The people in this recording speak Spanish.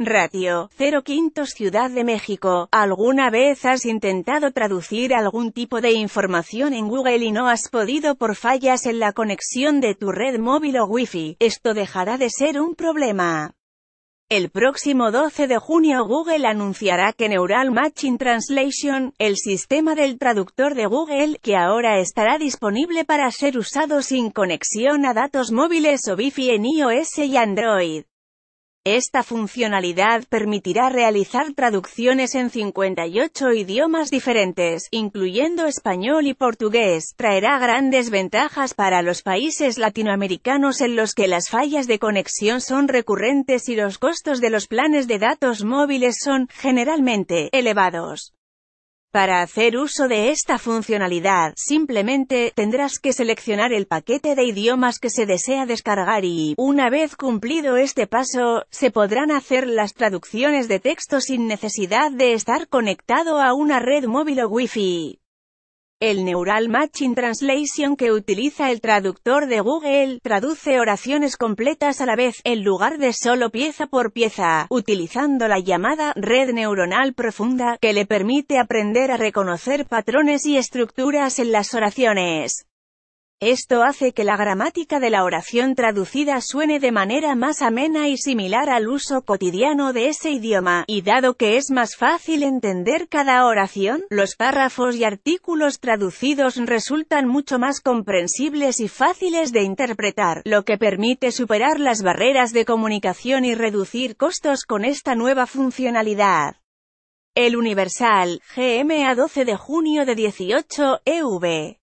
Ratio, 0 Ciudad de México. ¿Alguna vez has intentado traducir algún tipo de información en Google y no has podido por fallas en la conexión de tu red móvil o Wi-Fi? Esto dejará de ser un problema. El próximo 12 de junio Google anunciará que Neural Matching Translation, el sistema del traductor de Google, que ahora estará disponible para ser usado sin conexión a datos móviles o Wi-Fi en iOS y Android. Esta funcionalidad permitirá realizar traducciones en 58 idiomas diferentes, incluyendo español y portugués. Traerá grandes ventajas para los países latinoamericanos en los que las fallas de conexión son recurrentes y los costos de los planes de datos móviles son, generalmente, elevados. Para hacer uso de esta funcionalidad, simplemente, tendrás que seleccionar el paquete de idiomas que se desea descargar y, una vez cumplido este paso, se podrán hacer las traducciones de texto sin necesidad de estar conectado a una red móvil o wifi. El Neural Matching Translation que utiliza el traductor de Google, traduce oraciones completas a la vez, en lugar de solo pieza por pieza, utilizando la llamada red neuronal profunda, que le permite aprender a reconocer patrones y estructuras en las oraciones. Esto hace que la gramática de la oración traducida suene de manera más amena y similar al uso cotidiano de ese idioma, y dado que es más fácil entender cada oración, los párrafos y artículos traducidos resultan mucho más comprensibles y fáciles de interpretar, lo que permite superar las barreras de comunicación y reducir costos con esta nueva funcionalidad. El Universal, GMA 12 de junio de 18, EV.